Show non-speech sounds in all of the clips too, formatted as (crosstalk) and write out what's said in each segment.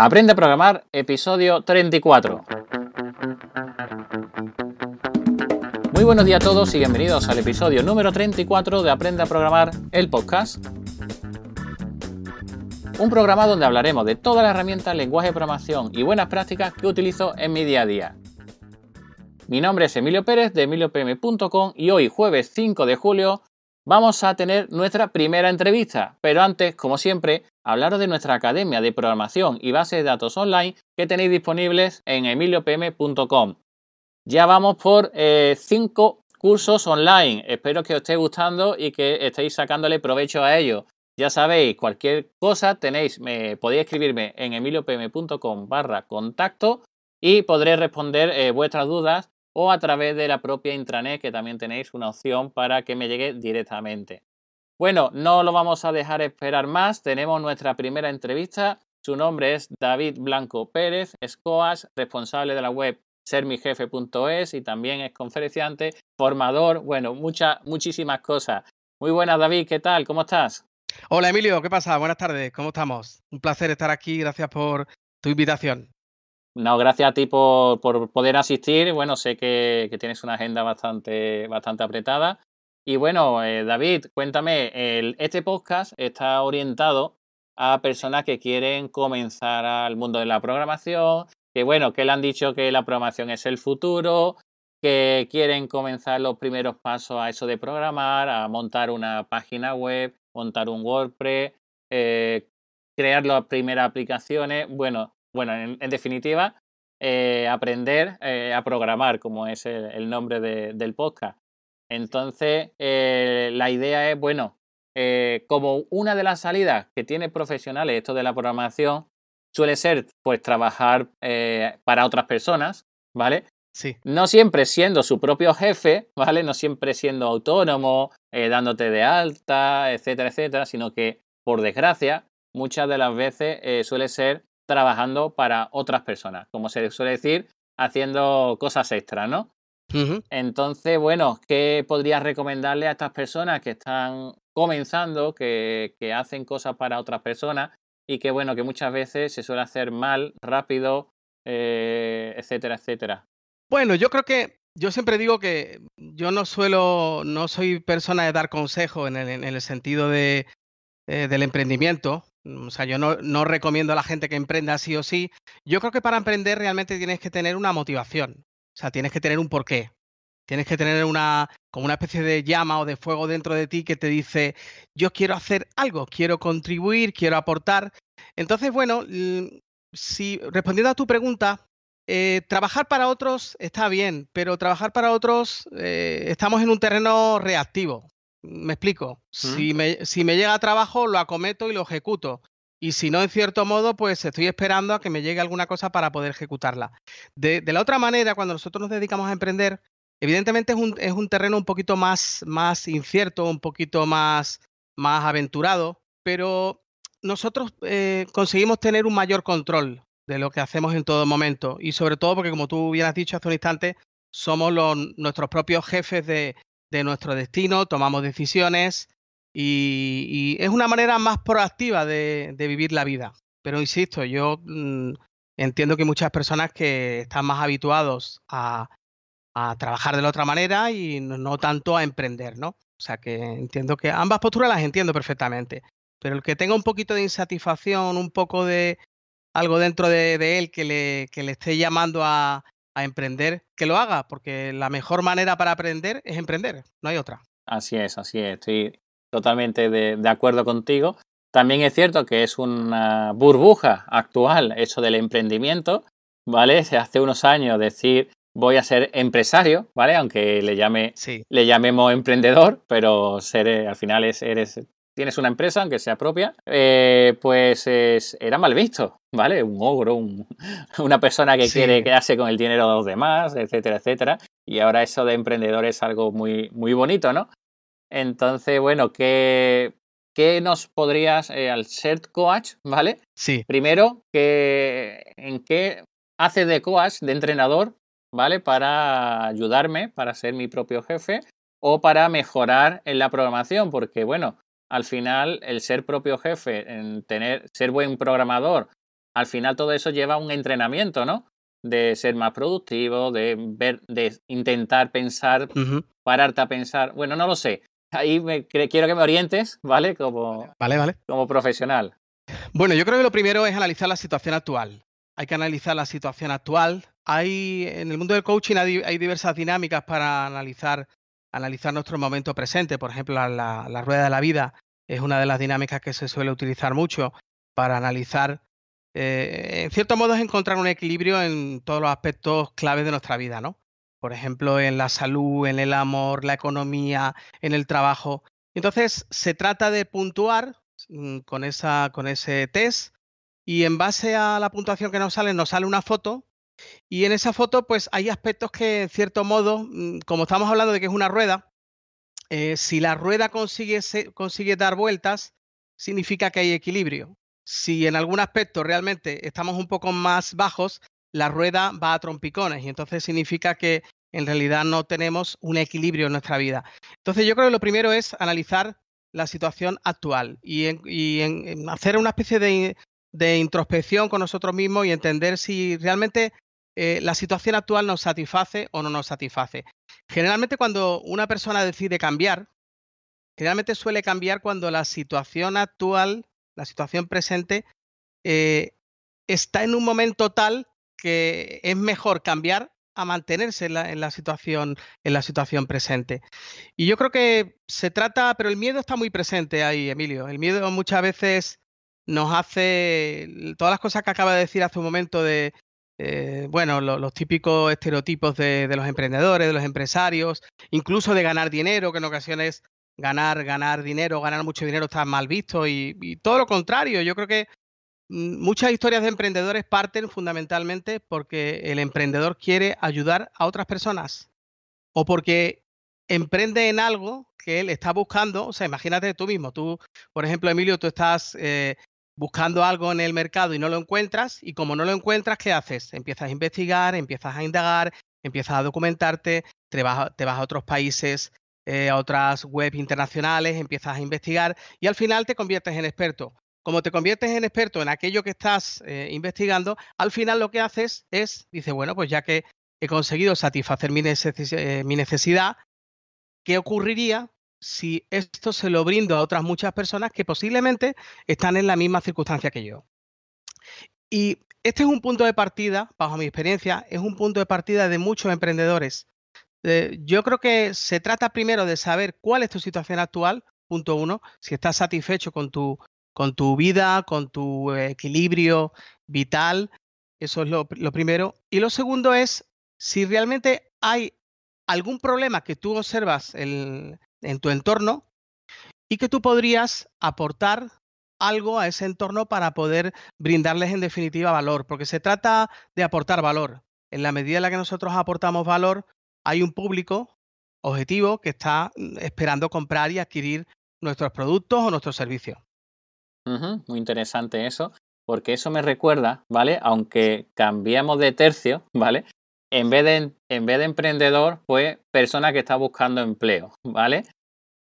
Aprende a programar, episodio 34. Muy buenos días a todos y bienvenidos al episodio número 34 de Aprende a programar, el podcast. Un programa donde hablaremos de todas las herramientas, lenguaje de programación y buenas prácticas que utilizo en mi día a día. Mi nombre es Emilio Pérez de emiliopm.com y hoy jueves 5 de julio vamos a tener nuestra primera entrevista. Pero antes, como siempre, hablaros de nuestra Academia de Programación y Bases de Datos Online que tenéis disponibles en emiliopm.com. Ya vamos por eh, cinco cursos online. Espero que os esté gustando y que estéis sacándole provecho a ello. Ya sabéis, cualquier cosa tenéis, me, podéis escribirme en emiliopm.com barra contacto y podré responder eh, vuestras dudas o a través de la propia intranet que también tenéis una opción para que me llegue directamente. Bueno, no lo vamos a dejar esperar más, tenemos nuestra primera entrevista. Su nombre es David Blanco Pérez, Escoas, responsable de la web sermijefe.es y también es conferenciante, formador, bueno, muchas, muchísimas cosas. Muy buenas, David, ¿qué tal? ¿Cómo estás? Hola, Emilio, ¿qué pasa? Buenas tardes, ¿cómo estamos? Un placer estar aquí, gracias por tu invitación. No, gracias a ti por, poder asistir. Bueno, sé que, tienes una agenda bastante, bastante apretada. Y bueno, eh, David, cuéntame, este podcast está orientado a personas que quieren comenzar al mundo de la programación, que bueno, que le han dicho que la programación es el futuro, que quieren comenzar los primeros pasos a eso de programar, a montar una página web, montar un WordPress, eh, crear las primeras aplicaciones. Bueno, bueno, en, definitiva, eh, aprender eh, a programar, como es el, nombre del podcast. Entonces, eh, la idea es, bueno, como una de las salidas que tiene profesionales esto de la programación, suele ser pues trabajar para otras personas, ¿vale? Sí. No siempre siendo su propio jefe, ¿vale? No siempre siendo autónomo, dándote de alta, etcétera, etcétera, sino que, por desgracia, muchas de las veces suele ser trabajando para otras personas, como se suele decir, haciendo cosas extras, ¿no? Entonces, bueno, ¿qué podrías recomendarle a estas personas que están comenzando, que, hacen cosas para otras personas y que, bueno, que muchas veces se suele hacer mal, rápido, eh, etcétera, etcétera? Bueno, yo creo que yo siempre digo que yo no suelo, no soy persona de dar consejos en el, sentido de, eh, del emprendimiento, Mm, o sea, yo no, recomiendo a la gente que emprenda sí o sí. Yo creo que para emprender realmente tienes que tener una motivación. O sea, tienes que tener un porqué. Tienes que tener una, como una especie de llama o de fuego dentro de ti que te dice, yo quiero hacer algo, quiero contribuir, quiero aportar. Entonces, bueno, si respondiendo a tu pregunta, eh, trabajar para otros está bien, pero trabajar para otros eh, estamos en un terreno reactivo. Me explico. Si, me, llega trabajo, lo acometo y lo ejecuto. Y si no, en cierto modo, pues estoy esperando a que me llegue alguna cosa para poder ejecutarla. De, la otra manera, cuando nosotros nos dedicamos a emprender, evidentemente es un, terreno un poquito más, más incierto, un poquito más, más aventurado, pero nosotros eh, conseguimos tener un mayor control de lo que hacemos en todo momento. Y sobre todo porque, como tú bien has dicho hace un instante, somos los, nuestros propios jefes de, de nuestro destino, tomamos decisiones y, es una manera más proactiva de, vivir la vida. Pero insisto, yo mm, entiendo que muchas personas que están más habituados a, trabajar de la otra manera y no, tanto a emprender, ¿no? O sea que entiendo que ambas posturas las entiendo perfectamente. Pero el que tenga un poquito de insatisfacción, un poco de algo dentro de, de él que le, que le esté llamando a, a emprender, que lo haga, porque la mejor manera para aprender es emprender, no hay otra. Así es, así es, estoy totalmente de, acuerdo contigo. También es cierto que es una burbuja actual eso del emprendimiento, ¿vale? Hace unos años decir voy a ser empresario, ¿vale? Aunque le, llame, le llamemos emprendedor, pero ser, eh, al final es, eres tienes una empresa, aunque sea propia, eh, pues era mal visto, ¿vale? Un ogro, (laughs) una persona que quiere quedarse con el dinero de los demás, etcétera, etcétera. Y ahora eso de emprendedor es algo muy, muy bonito, ¿no? Entonces, bueno, ¿qué, qué nos podrías, eh, al ser coach, ¿vale? Sí. Primero, ¿en qué haces de coach, de entrenador, ¿vale? Para ayudarme, para ser mi propio jefe o para mejorar en la programación, porque bueno, al final el ser propio jefe, tener, ser buen programador, al final todo eso lleva un entrenamiento, ¿no? De ser más productivo, de ver, de intentar pensar, pararte a pensar. Bueno, no lo sé. Ahí quiero que me orientes, ¿vale? Como, vale, vale. como profesional. Bueno, yo creo que lo primero es analizar la situación actual. Hay que analizar la situación actual. Hay, en el mundo del coaching hay diversas dinámicas para analizar analizar nuestro momento presente. Por ejemplo, la, rueda de la vida es una de las dinámicas que se suele utilizar mucho para analizar, eh, en cierto modo es encontrar un equilibrio en todos los aspectos claves de nuestra vida, ¿no? Por ejemplo, en la salud, en el amor, la economía, en el trabajo. Entonces, se trata de puntuar mm, con, esa, con ese test y en base a la puntuación que nos sale, nos sale una foto y en esa foto, pues hay aspectos que, en cierto modo, mm, como estamos hablando de que es una rueda, eh, si la rueda consigue, consigue dar vueltas, significa que hay equilibrio. Si en algún aspecto realmente estamos un poco más bajos, la rueda va a trompicones y entonces significa que en realidad no tenemos un equilibrio en nuestra vida. Entonces yo creo que lo primero es analizar la situación actual y, y hacer una especie de introspección con nosotros mismos y entender si realmente eh, la situación actual nos satisface o no nos satisface. Generalmente cuando una persona decide cambiar, generalmente suele cambiar cuando la situación actual, la situación presente, eh, está en un momento tal que es mejor cambiar a mantenerse en la, en la, situación, en la situación presente. Y yo creo que se trata, pero el miedo está muy presente ahí, Emilio. El miedo muchas veces nos hace todas las cosas que acaba de decir hace un momento de eh, bueno, los típicos estereotipos de, los emprendedores, de los empresarios, incluso de ganar dinero, que en ocasiones ganar, ganar dinero, ganar mucho dinero está mal visto y, todo lo contrario. Yo creo que mm, muchas historias de emprendedores parten fundamentalmente porque el emprendedor quiere ayudar a otras personas o porque emprende en algo que él está buscando. O sea, imagínate tú mismo, tú, por ejemplo, Emilio, tú estás eh, buscando algo en el mercado y no lo encuentras, y como no lo encuentras, ¿qué haces? Empiezas a investigar, empiezas a indagar, empiezas a documentarte, te vas, a otros países, eh, a otras webs internacionales, empiezas a investigar y al final te conviertes en experto. Como te conviertes en experto en aquello que estás eh, investigando, al final lo que haces es, dice, bueno, pues ya que he conseguido satisfacer mi eh, necesidad, ¿qué ocurriría si esto se lo brindo a otras muchas personas que posiblemente están en la misma circunstancia que yo. Y este es un punto de partida, bajo mi experiencia, es un punto de partida de muchos emprendedores. Eh, yo creo que se trata primero de saber cuál es tu situación actual, punto uno, si estás satisfecho con tu, con tu vida, con tu eh, equilibrio vital, eso es lo, primero. Y lo segundo es si realmente hay algún problema que tú observas en tu entorno y que tú podrías aportar algo a ese entorno para poder brindarles en definitiva valor, porque se trata de aportar valor. En la medida en la que nosotros aportamos valor, hay un público objetivo que está mm, esperando comprar y adquirir nuestros productos o nuestros servicios. muy interesante eso, porque eso me recuerda, ¿vale? Aunque cambiamos de tercio, (laughs) ¿vale? en vez de, en vez emprendedor pues persona que está buscando empleo, ¿vale?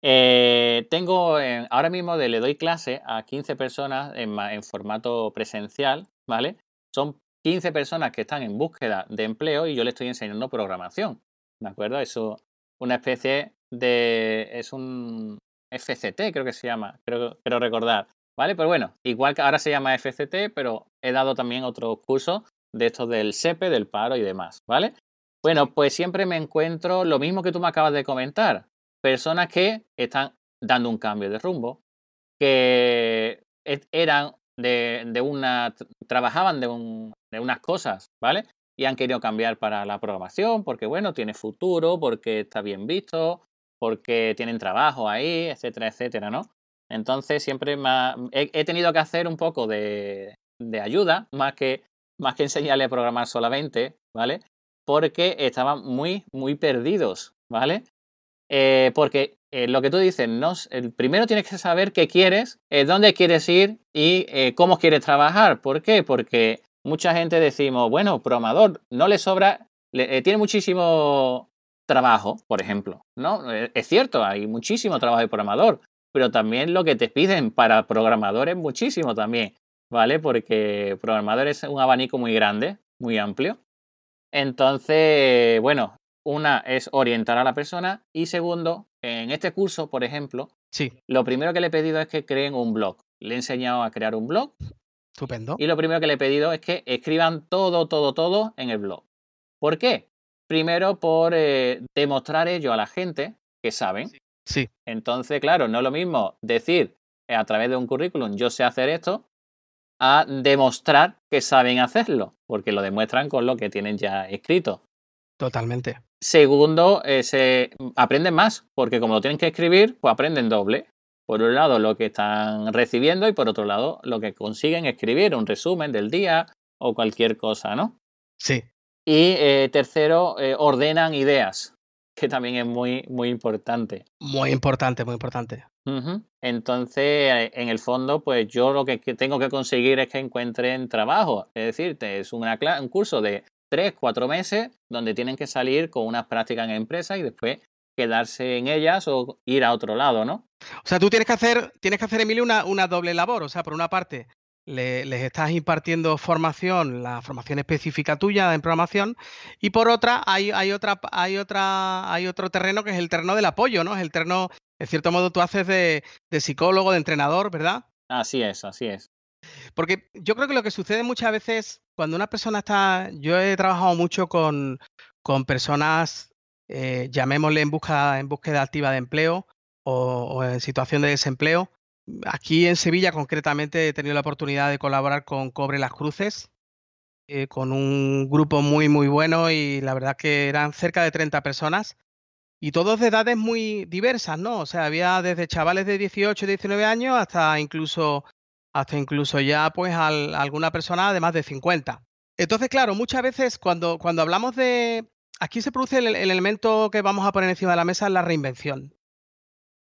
Eh, tengo, ahora mismo le doy clase a 15 personas en, formato presencial, ¿vale? Son 15 personas que están en búsqueda de empleo y yo le estoy enseñando programación, ¿de acuerdo? Eso una especie de, es un FCT creo que se llama, creo, creo recordar, ¿vale? Pero bueno, igual que ahora se llama FCT, pero he dado también otros cursos de estos del SEPE, del paro y demás, ¿vale? Bueno, pues siempre me encuentro lo mismo que tú me acabas de comentar. Personas que están dando un cambio de rumbo, que eran de, una. trabajaban de, unas cosas, ¿vale? Y han querido cambiar para la programación, porque bueno, tiene futuro, porque está bien visto, porque tienen trabajo ahí, etcétera, etcétera, ¿no? Entonces siempre he, he, tenido que hacer un poco de, de ayuda, más que más que enseñarle a programar solamente, ¿vale? Porque estaban muy, muy perdidos, ¿vale? Eh, porque eh, lo que tú dices, no, el primero tienes que saber qué quieres, eh, dónde quieres ir y cómo quieres trabajar. ¿Por qué? Porque mucha gente decimos, bueno, programador, no le sobra, tiene muchísimo trabajo, por ejemplo. ¿no? Es cierto, hay muchísimo trabajo de programador, pero también lo que te piden para programadores muchísimo también. ¿vale? Porque programador es un abanico muy grande, muy amplio. Entonces, bueno, una es orientar a la persona y segundo, en este curso, por ejemplo, sí. lo primero que le he pedido es que creen un blog. Le he enseñado a crear un blog. Estupendo. Y lo primero que le he pedido es que escriban todo, todo, todo en el blog. ¿Por qué? Primero por eh, demostrar ello a la gente que saben. Entonces, claro, no es lo mismo decir eh, a través de un currículum yo sé hacer esto a demostrar que saben hacerlo, porque lo demuestran con lo que tienen ya escrito. Totalmente. Segundo, eh, se aprenden más, porque como lo tienen que escribir, pues aprenden doble. Por un lado, lo que están recibiendo y por otro lado, lo que consiguen escribir, un resumen del día o cualquier cosa, ¿no? Sí. Y eh, tercero, eh, ordenan ideas que también es muy, muy importante. Muy importante, muy importante. Entonces, en el fondo, pues yo lo que tengo que conseguir es que encuentren trabajo. Es decir, es una un curso de tres, cuatro meses donde tienen que salir con unas prácticas en empresa y después quedarse en ellas o ir a otro lado, ¿no? O sea, tú tienes que hacer, tienes que hacer, Emilio, una, una doble labor. O sea, por una parte, les estás impartiendo formación, la formación específica tuya en programación, y por otra hay, otra, hay, otra, hay otro terreno que es el terreno del apoyo, ¿no? Es el terreno, en cierto modo, tú haces de, psicólogo, de entrenador, ¿verdad? Así es, así es. Porque yo creo que lo que sucede muchas veces cuando una persona está, yo he trabajado mucho con, personas, eh, llamémosle en búsqueda, en búsqueda activa de empleo o en situación de desempleo, Aquí en Sevilla concretamente he tenido la oportunidad de colaborar con Cobre Las Cruces, eh, con un grupo muy, muy bueno y la verdad que eran cerca de 30 personas y todos de edades muy diversas, ¿no? O sea, había desde chavales de 18, 19 años hasta incluso, hasta incluso ya pues alguna persona de más de 50. Entonces, claro, muchas veces cuando, cuando hablamos de... Aquí se produce el, el elemento que vamos a poner encima de la mesa, la reinvención.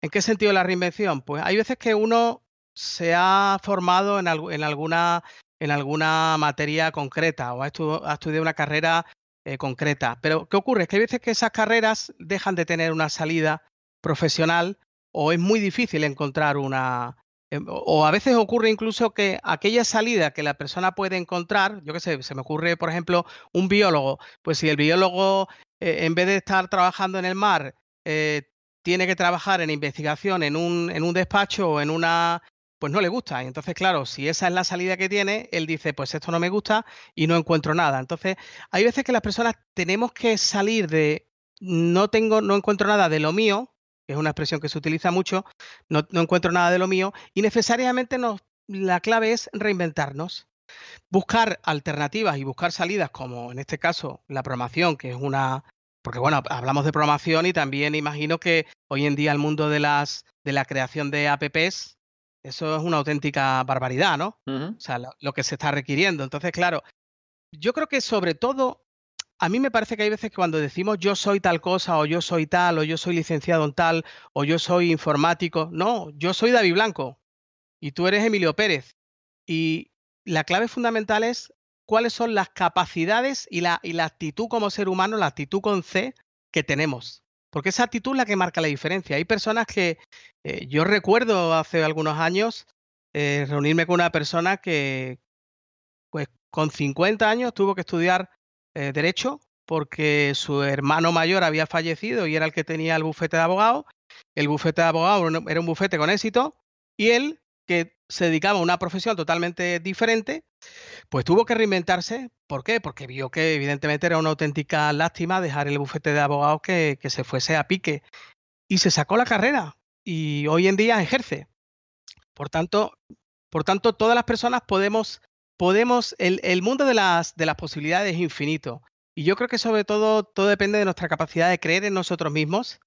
¿En qué sentido la reinvención? Pues hay veces que uno se ha formado en, alguna, en alguna materia concreta o ha, estudiado una carrera eh, concreta. Pero ¿qué ocurre? Es que hay veces que esas carreras dejan de tener una salida profesional o es muy difícil encontrar una... Em, o a veces ocurre incluso que aquella salida que la persona puede encontrar, yo qué sé, se me ocurre, por ejemplo, un biólogo, pues si el biólogo, eh, en vez de estar trabajando en el mar, eh, tiene que trabajar en investigación en un, en un despacho o en una, pues no le gusta. Y entonces, claro, si esa es la salida que tiene, él dice, pues esto no me gusta y no encuentro nada. Entonces, hay veces que las personas tenemos que salir de no tengo, no encuentro nada de lo mío, que es una expresión que se utiliza mucho, no, encuentro nada de lo mío, y necesariamente nos, la clave es reinventarnos. Buscar alternativas y buscar salidas, como en este caso la programación, que es una, porque bueno, hablamos de programación y también imagino que hoy en día el mundo de las de la creación de apps, eso es una auténtica barbaridad, ¿no? O sea, lo, que se está requiriendo. Entonces, claro, yo creo que sobre todo, a mí me parece que hay veces que cuando decimos yo soy tal cosa, o yo soy tal, o yo soy licenciado en tal, o yo soy informático, no, yo soy David Blanco y tú eres Emilio Pérez. Y la clave fundamental es cuáles son las capacidades y la, y la actitud como ser humano, la actitud con C que tenemos. Porque esa actitud es la que marca la diferencia. Hay personas que eh, yo recuerdo hace algunos años eh, reunirme con una persona que, pues, con 50 años tuvo que estudiar eh, Derecho porque su hermano mayor había fallecido y era el que tenía el bufete de abogado. El bufete de abogado era un bufete con éxito y él que se dedicaba a una profesión totalmente diferente, pues tuvo que reinventarse. ¿Por qué? Porque vio que evidentemente era una auténtica lástima dejar el bufete de abogados que, se fuese a pique. Y se sacó la carrera y hoy en día ejerce. Por tanto, por tanto todas las personas podemos, podemos el, mundo de las, de las posibilidades es infinito. Y yo creo que sobre todo todo depende de nuestra capacidad de creer en nosotros mismos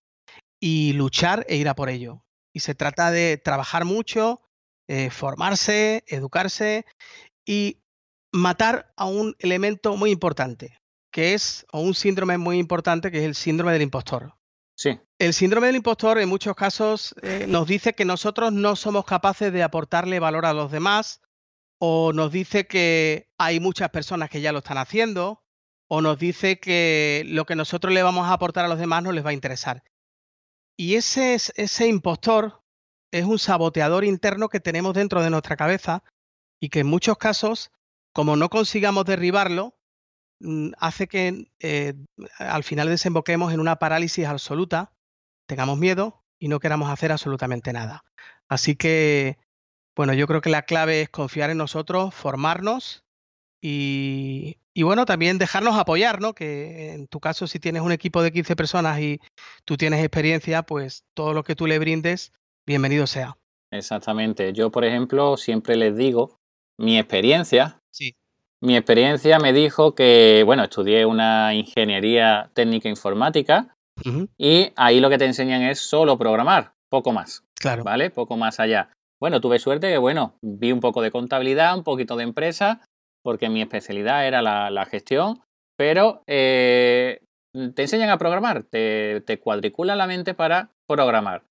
y luchar e ir a por ello. Y se trata de trabajar mucho, eh, formarse, educarse y matar a un elemento muy importante, que es, o un síndrome muy importante, que es el síndrome del impostor. Sí. El síndrome del impostor en muchos casos eh, nos dice que nosotros no somos capaces de aportarle valor a los demás, o nos dice que hay muchas personas que ya lo están haciendo, o nos dice que lo que nosotros le vamos a aportar a los demás no les va a interesar. Y ese, ese impostor es un saboteador interno que tenemos dentro de nuestra cabeza y que en muchos casos, como no consigamos derribarlo, mm, hace que eh, al final desemboquemos en una parálisis absoluta, tengamos miedo y no queramos hacer absolutamente nada. Así que, bueno, yo creo que la clave es confiar en nosotros, formarnos y, y bueno, también dejarnos apoyar, ¿no? Que en tu caso, si tienes un equipo de 15 personas y tú tienes experiencia, pues todo lo que tú le brindes bienvenido sea. Exactamente. Yo, por ejemplo, siempre les digo mi experiencia. Sí. Mi experiencia me dijo que, bueno, estudié una ingeniería técnica informática y ahí lo que te enseñan es solo programar, poco más. Claro. ¿Vale? Poco más allá. Bueno, tuve suerte que, bueno, vi un poco de contabilidad, un poquito de empresa, porque mi especialidad era la, gestión, pero eh, te enseñan a programar, te, te la mente para programar.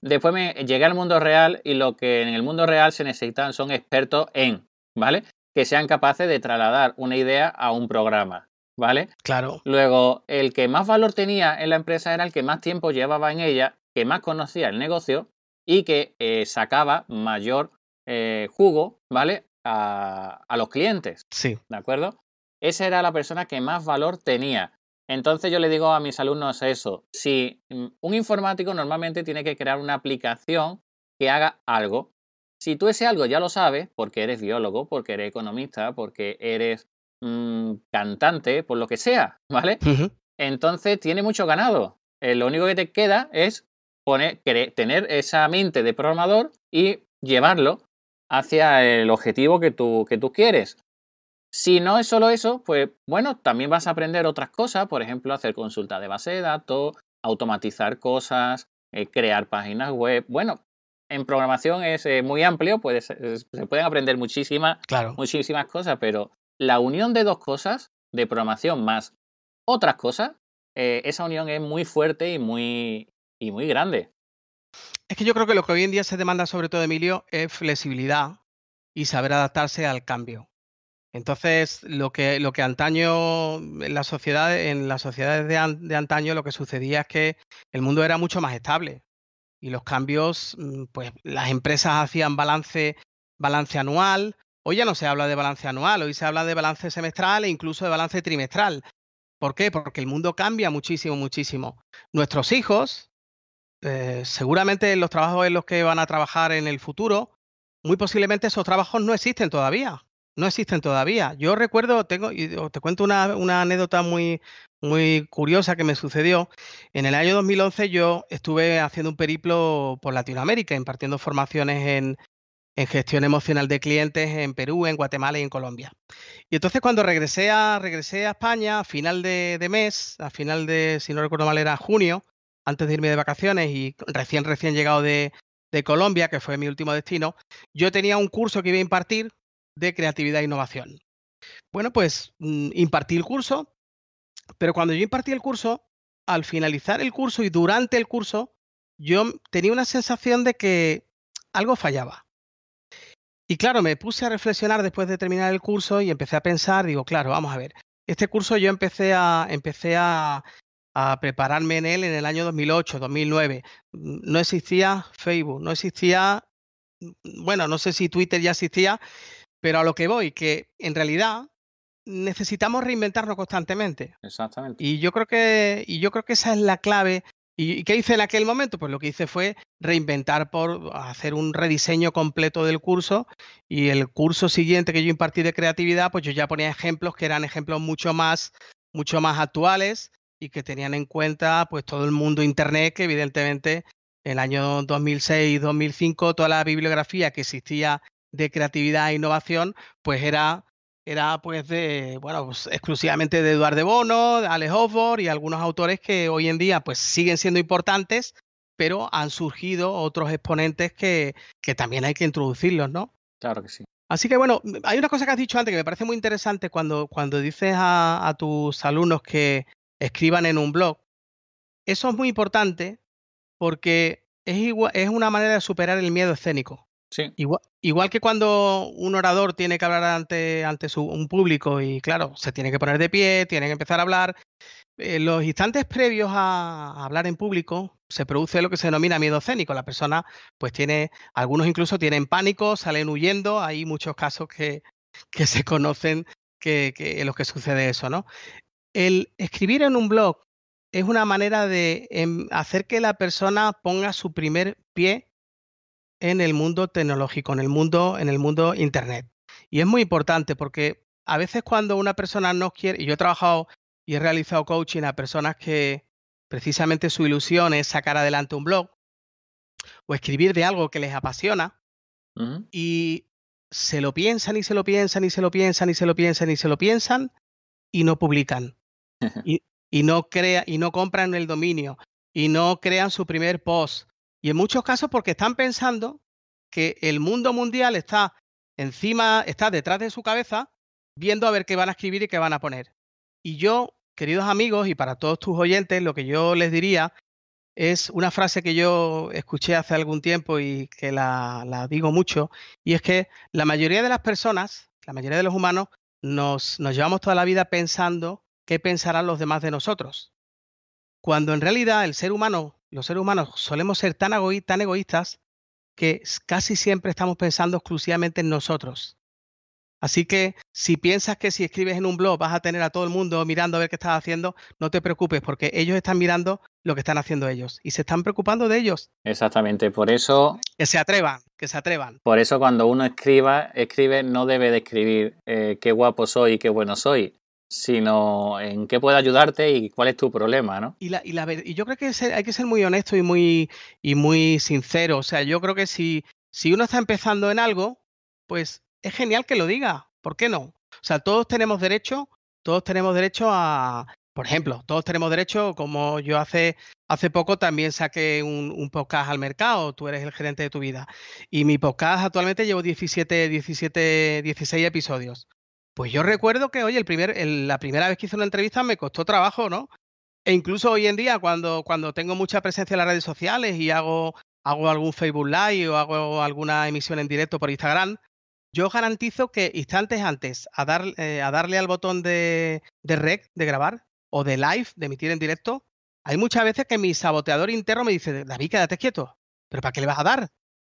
Después me llegué al mundo real y lo que en el mundo real se necesitan son expertos en, ¿vale? Que sean capaces de trasladar una idea a un programa, ¿vale? Claro. Luego, el que más valor tenía en la empresa era el que más tiempo llevaba en ella, que más conocía el negocio y que eh, sacaba mayor eh, jugo, ¿vale? A, a los clientes. Sí. ¿De acuerdo? Esa era la persona que más valor tenía. Entonces yo le digo a mis alumnos eso, si mm, un informático normalmente tiene que crear una aplicación que haga algo, si tú ese algo ya lo sabes, porque eres biólogo, porque eres economista, porque eres mm, cantante, por lo que sea, (laughs) ¿vale? Entonces tiene mucho ganado. Eh, lo único que te queda es poner, tener esa mente de programador y llevarlo hacia el objetivo que tú, que tú quieres. Si no es solo eso, pues bueno, también vas a aprender otras cosas, por ejemplo, hacer consulta de base de datos, automatizar cosas, eh, crear páginas web. Bueno, en programación es eh, muy amplio, pues se pueden aprender muchísimas, muchísimas cosas, pero la unión de dos cosas, de programación más otras cosas, eh, esa unión es muy fuerte y muy, y muy grande. Es que yo creo que lo que hoy en día se demanda sobre todo, Emilio, es flexibilidad y saber adaptarse al cambio. Entonces, lo que, lo que antaño en la sociedad, en las sociedades de, antaño, lo que sucedía es que el mundo era mucho más estable. Y los cambios, mm, pues las empresas hacían balance, balance anual. Hoy ya no se habla de balance anual, hoy se habla de balance semestral e incluso de balance trimestral. ¿Por qué? Porque el mundo cambia muchísimo, muchísimo. Nuestros hijos, eh, seguramente los trabajos en los que van a trabajar en el futuro, muy posiblemente esos trabajos no existen todavía no existen todavía. Yo recuerdo, tengo, y te cuento una, anécdota muy, muy curiosa que me sucedió. En el año 2011 yo estuve haciendo un periplo por Latinoamérica, impartiendo formaciones en, gestión emocional de clientes en Perú, en Guatemala y en Colombia. Y entonces cuando regresé a, España a final de, mes, a final de, si no recuerdo mal, era junio, antes de irme de vacaciones y recién, recién llegado de Colombia, que fue mi último destino, yo tenía un curso que iba a impartir de creatividad e innovación. Bueno, pues mm, impartí el curso, pero cuando yo impartí el curso, al finalizar el curso y durante el curso, yo tenía una sensación de que algo fallaba. Y claro, me puse a reflexionar después de terminar el curso y empecé a pensar, digo, claro, vamos a ver, este curso yo empecé a, empecé a, prepararme en él en el año 2008, 2009. Mm, no existía Facebook, no existía, mm, bueno, no sé si Twitter ya existía, pero a lo que voy, que en realidad necesitamos reinventarnos constantemente. Exactamente. Y yo creo que, y yo creo que esa es la clave. ¿Y qué hice en aquel momento? Pues lo que hice fue reinventar por hacer un rediseño completo del curso y el curso siguiente que yo impartí de creatividad, pues yo ya ponía ejemplos que eran ejemplos mucho más, mucho más actuales y que tenían en cuenta pues todo el mundo internet que evidentemente en el año 2006-2005 toda la bibliografía que existía de creatividad e innovación, pues era, era pues de, bueno, pues, exclusivamente de Eduardo de Bono, de Alex Osborne y algunos autores que hoy en día pues siguen siendo importantes, pero han surgido otros exponentes que, también hay que introducirlos, ¿no? Claro que sí. Así que bueno, hay una cosa que has dicho antes que me parece muy interesante cuando, cuando dices a, a tus alumnos que escriban en un blog. Eso es muy importante porque es, es una manera de superar el miedo escénico. Igual, que cuando un orador tiene que hablar ante, un público y claro, se tiene que poner de pie, tiene que empezar a hablar, eh, los instantes previos a, hablar en público se produce lo que se denomina miedo escénico. La persona pues tiene, algunos incluso tienen pánico, salen huyendo, hay muchos casos que, se conocen que, en los que sucede eso, ¿no? El escribir en un blog es una manera de em, hacer que la persona ponga su primer pie en el mundo tecnológico, en el mundo, en el mundo internet. Y es muy importante porque a veces cuando una persona no quiere, y yo he trabajado y he realizado coaching a personas que precisamente su ilusión es sacar adelante un blog o escribir de algo que les apasiona y se lo piensan y se lo piensan y se lo piensan y se lo piensan y se lo piensan y no publican (laughs) y, y no crea y no compran el dominio y no crean su primer post y en muchos casos porque están pensando que el mundo mundial está encima, está detrás de su cabeza, viendo a ver qué van a escribir y qué van a poner. Y yo, queridos amigos, y para todos tus oyentes, lo que yo les diría es una frase que yo escuché hace algún tiempo y que la, digo mucho, y es que la mayoría de las personas, la mayoría de los humanos, nos, nos llevamos toda la vida pensando qué pensarán los demás de nosotros. Cuando en realidad el ser humano los seres humanos solemos ser tan, tan egoístas que casi siempre estamos pensando exclusivamente en nosotros. Así que si piensas que si escribes en un blog vas a tener a todo el mundo mirando a ver qué estás haciendo, no te preocupes porque ellos están mirando lo que están haciendo ellos y se están preocupando de ellos. Exactamente, por eso... Que se atrevan, que se atrevan. Por eso cuando uno escriba, escribe, no debe de escribir eh, qué guapo soy y qué bueno soy sino en qué puede ayudarte y cuál es tu problema, ¿no? Y, la, y, la, y yo creo que hay que ser muy honesto y muy, y muy sincero. O sea, yo creo que si, si uno está empezando en algo, pues es genial que lo diga. ¿Por qué no? O sea, todos tenemos derecho, todos tenemos derecho a, por ejemplo, todos tenemos derecho, como yo hace, hace poco también saqué un, podcast al mercado, tú eres el gerente de tu vida. Y mi podcast actualmente llevo 17, 17, 16 episodios. Pues yo recuerdo que, oye, el primer, la primera vez que hice una entrevista me costó trabajo, ¿no? E incluso hoy en día, cuando, cuando tengo mucha presencia en las redes sociales y hago, hago algún Facebook Live o hago alguna emisión en directo por Instagram, yo garantizo que instantes antes a, dar, eh, a darle al botón de, de rec, de grabar, o de live, de emitir en directo, hay muchas veces que mi saboteador interno me dice, David, quédate quieto, pero ¿para qué le vas a dar?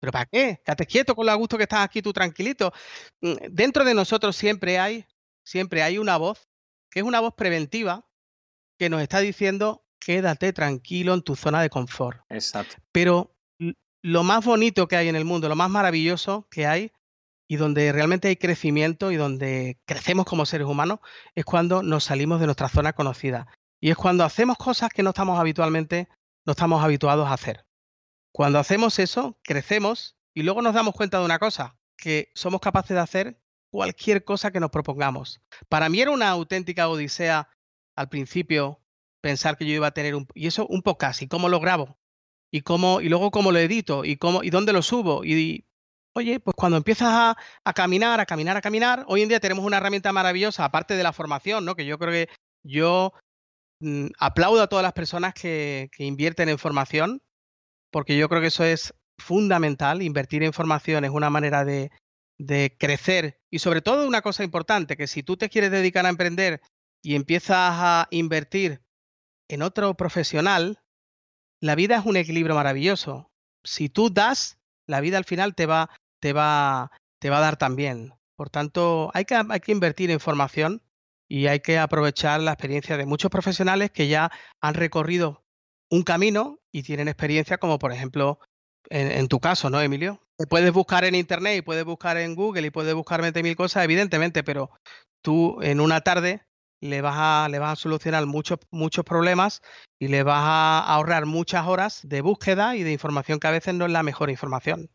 ¿Pero para qué? Quédate quieto con lo gusto que estás aquí tú tranquilito. Mm, dentro de nosotros siempre hay, siempre hay una voz, que es una voz preventiva, que nos está diciendo, quédate tranquilo en tu zona de confort. Exacto. Pero lo más bonito que hay en el mundo, lo más maravilloso que hay, y donde realmente hay crecimiento y donde crecemos como seres humanos, es cuando nos salimos de nuestra zona conocida. Y es cuando hacemos cosas que no estamos habitualmente, no estamos habituados a hacer. Cuando hacemos eso, crecemos y luego nos damos cuenta de una cosa, que somos capaces de hacer cualquier cosa que nos propongamos. Para mí era una auténtica odisea al principio pensar que yo iba a tener un y eso un podcast y cómo lo grabo y cómo y luego cómo lo edito y cómo y dónde lo subo y, oye, pues cuando empiezas a, caminar, a caminar, a caminar, hoy en día tenemos una herramienta maravillosa aparte de la formación, ¿no? Que yo creo que yo mm, aplaudo a todas las personas que invierten en formación porque yo creo que eso es fundamental. Invertir en formación es una manera de, crecer y sobre todo una cosa importante, que si tú te quieres dedicar a emprender y empiezas a invertir en otro profesional, la vida es un equilibrio maravilloso. Si tú das, la vida al final te va, te va, te va a dar también. Por tanto, hay que, hay que invertir en formación y hay que aprovechar la experiencia de muchos profesionales que ya han recorrido un camino y tienen experiencia, como por ejemplo en, tu caso, ¿no, Emilio? Eh, puedes buscar en Internet y puedes buscar en Google y puedes buscar 20.000 cosas, evidentemente, pero tú en una tarde le vas a, le vas a solucionar muchos, muchos problemas y le vas a ahorrar muchas horas de búsqueda y de información que a veces no es la mejor información.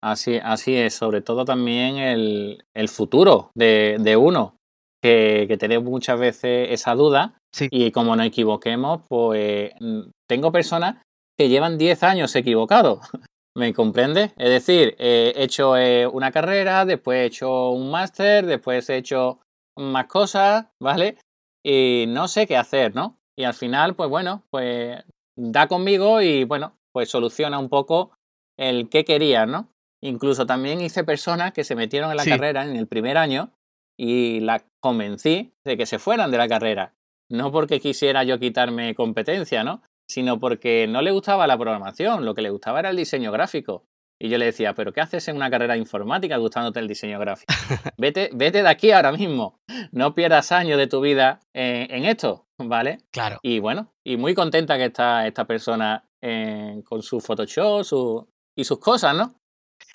Así, así es, sobre todo también el, futuro de, uno, que, que, tenemos muchas veces esa duda y como no equivoquemos, pues mm, tengo personas que llevan 10 años equivocados. (laughs) ¿Me comprende? Es decir, eh, he hecho eh, una carrera, después he hecho un máster, después he hecho más cosas, ¿vale? Y no sé qué hacer, ¿no? Y al final, pues bueno, pues da conmigo y bueno, pues soluciona un poco el que quería, ¿no? Incluso también hice personas que se metieron en la carrera en el primer año y la convencí de que se fueran de la carrera. No porque quisiera yo quitarme competencia, ¿no? sino porque no le gustaba la programación, lo que le gustaba era el diseño gráfico. Y yo le decía, pero ¿qué haces en una carrera informática gustándote el diseño gráfico? (laughs) Vete, vete de aquí ahora mismo. No pierdas años de tu vida eh, en, esto, ¿vale? Claro. Y bueno, y muy contenta que está esta persona eh, con su Photoshop su, y sus cosas, ¿no?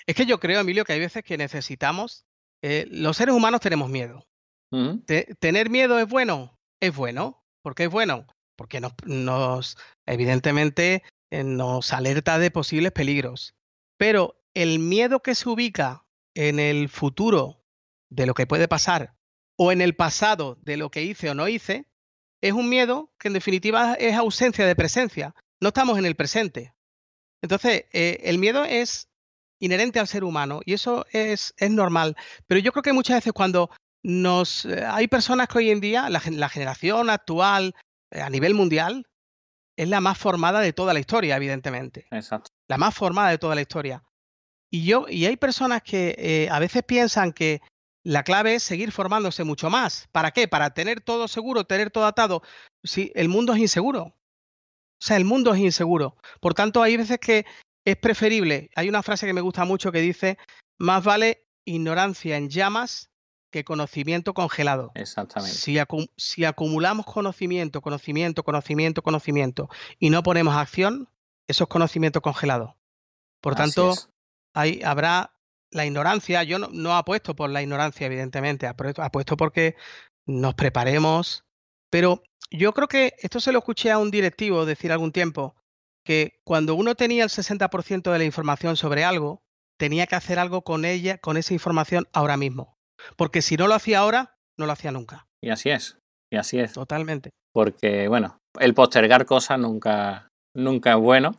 Es que yo creo, Emilio, que hay veces que necesitamos, eh, los seres humanos tenemos miedo. tener miedo es bueno, es bueno, porque es bueno porque nos, nos evidentemente eh, nos alerta de posibles peligros. Pero el miedo que se ubica en el futuro de lo que puede pasar o en el pasado de lo que hice o no hice, es un miedo que en definitiva es ausencia de presencia. No estamos en el presente. Entonces, eh, el miedo es inherente al ser humano y eso es, normal. Pero yo creo que muchas veces cuando nos... Eh, hay personas que hoy en día, la generación actual, a nivel mundial, es la más formada de toda la historia, evidentemente. Exacto. La más formada de toda la historia. Y yo, y hay personas que eh, a veces piensan que la clave es seguir formándose mucho más. ¿Para qué? Para tener todo seguro, tener todo atado. Si el mundo es inseguro. O sea, el mundo es inseguro. Por tanto, hay veces que es preferible. Hay una frase que me gusta mucho que dice: más vale ignorancia en llamas que conocimiento congelado. Exactamente. Si, si, acumulamos conocimiento, conocimiento, conocimiento, conocimiento y no ponemos acción, eso es conocimiento congelado. Por tanto, ahí habrá la ignorancia. Yo no, apuesto por la ignorancia, evidentemente, apuesto, porque nos preparemos. Pero yo creo que esto se lo escuché a un directivo decir algún tiempo, que cuando uno tenía el 60% de la información sobre algo, tenía que hacer algo con ella, con esa información ahora mismo. Porque si no lo hacía ahora, no lo hacía nunca. Y así es, y así es. Totalmente. Porque, bueno, el postergar cosas nunca, nunca es bueno.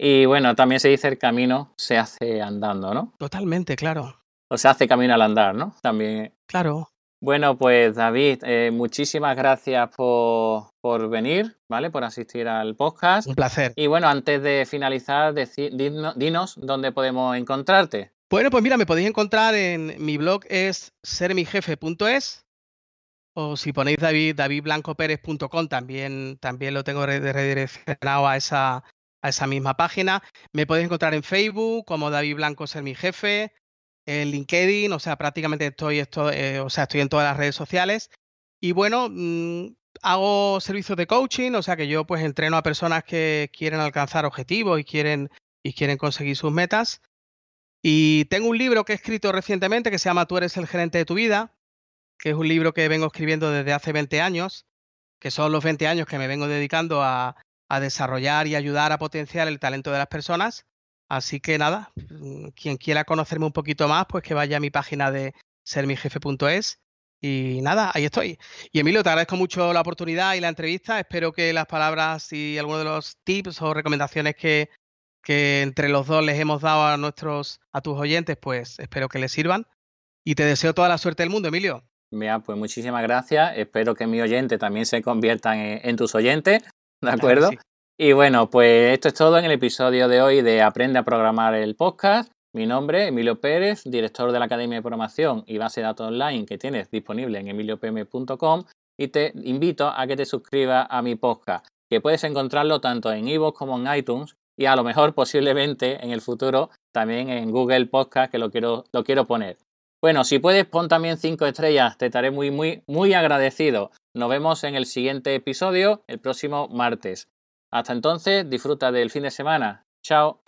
Y bueno, también se dice el camino se hace andando, ¿no? Totalmente, claro. O se hace camino al andar, ¿no? También. Claro. Bueno, pues David, eh, muchísimas gracias por, venir, ¿vale? Por asistir al podcast. Un placer. Y bueno, antes de finalizar, dinos dónde podemos encontrarte. Bueno, pues mira, me podéis encontrar en mi blog es sermijefe.es o si ponéis David, también, también lo tengo redireccionado a esa, a esa misma página. Me podéis encontrar en Facebook como David Blanco Ser Mi Jefe, en LinkedIn, o sea, prácticamente estoy, estoy eh, o sea, estoy en todas las redes sociales. Y bueno, mm, hago servicios de coaching, o sea que yo pues entreno a personas que quieren alcanzar objetivos y quieren, y quieren conseguir sus metas. Y tengo un libro que he escrito recientemente que se llama Tú eres el gerente de tu vida, que es un libro que vengo escribiendo desde hace 20 años, que son los 20 años que me vengo dedicando a, a desarrollar y ayudar a potenciar el talento de las personas. Así que nada, mm, quien quiera conocerme un poquito más, pues que vaya a mi página de sermijefe.es. Y nada, ahí estoy. Y Emilio, te agradezco mucho la oportunidad y la entrevista. Espero que las palabras y algunos de los tips o recomendaciones que, que entre los dos les hemos dado a nuestros, a tus oyentes, pues espero que les sirvan. Y te deseo toda la suerte del mundo, Emilio. Mira, pues muchísimas gracias. Espero que mi oyente también se conviertan en, tus oyentes, ¿de acuerdo? Y bueno, pues esto es todo en el episodio de hoy de Aprende a programar el podcast. Mi nombre es Emilio Pérez, director de la Academia de Programación y base de datos online que tienes disponible en emiliopm.com y te invito a que te suscribas a mi podcast, que puedes encontrarlo tanto en iVoox como en iTunes y a lo mejor posiblemente en el futuro también en Google Podcast que lo quiero, lo quiero poner. Bueno, si puedes pon también cinco estrellas, te estaré muy, muy, muy agradecido. Nos vemos en el siguiente episodio, el próximo martes. Hasta entonces, disfruta del fin de semana. Chao.